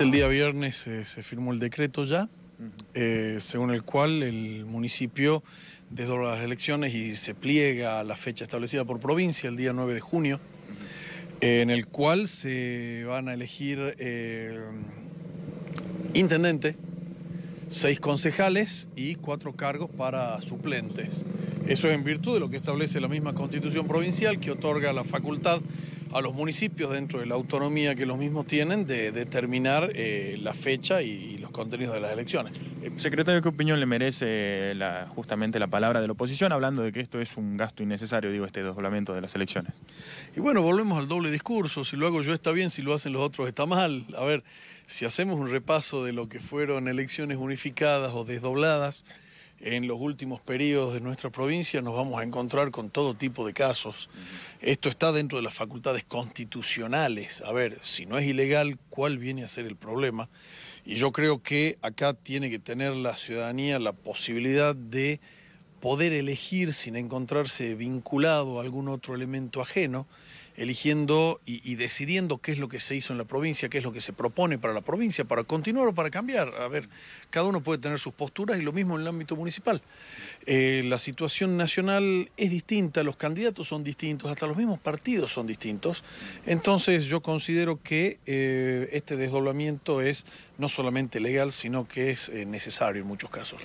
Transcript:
El día viernes eh, se firmó el decreto ya, eh, según el cual el municipio desdobla las elecciones y se pliega a la fecha establecida por provincia, el día 9 de junio, en el cual se van a elegir eh, intendente, seis concejales y cuatro cargos para suplentes. Eso es en virtud de lo que establece la misma constitución provincial que otorga la facultad a los municipios dentro de la autonomía que los mismos tienen de determinar eh, la fecha y, los contenidos de las elecciones. Eh, secretario, ¿qué opinión le merece justamente la palabra de la oposición hablando de que esto es un gasto innecesario, digo, este desdoblamiento de las elecciones? Y bueno, volvemos al doble discurso, si lo hago yo está bien, si lo hacen los otros está mal. A ver, si hacemos un repaso de lo que fueron elecciones unificadas o desdobladas, en los últimos periodos de nuestra provincia nos vamos a encontrar con todo tipo de casos. Esto está dentro de las facultades constitucionales. A ver, si no es ilegal, ¿cuál viene a ser el problema? Y yo creo que acá tiene que tener la ciudadanía la posibilidad de poder elegir sin encontrarse vinculado a algún otro elemento ajeno eligiendo y, decidiendo qué es lo que se hizo en la provincia, qué es lo que se propone para la provincia, para continuar o para cambiar. A ver, cada uno puede tener sus posturas y lo mismo en el ámbito municipal. Eh, la situación nacional es distinta, los candidatos son distintos, hasta los mismos partidos son distintos. Entonces yo considero que eh, este desdoblamiento es no solamente legal, sino que es eh, necesario en muchos casos.